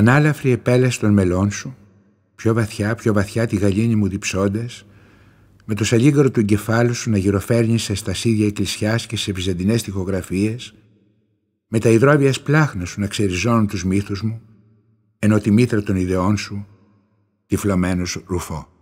ανάλαφρη επέλεση των μελών σου, πιο βαθιά, πιο βαθιά τη γαλήνη μου διψώντας, με το σαλίγκαρο του εγκεφάλου σου να γυροφέρνησες στα σίδια εκκλησιάς και σε βυζαντινές τοιχογραφίε, με τα υδρόβια πλάχνα σου να ξεριζώνουν τους μύθους μου, ενώ τη μήτρα των ιδεών σου τυφλωμένους ρουφό.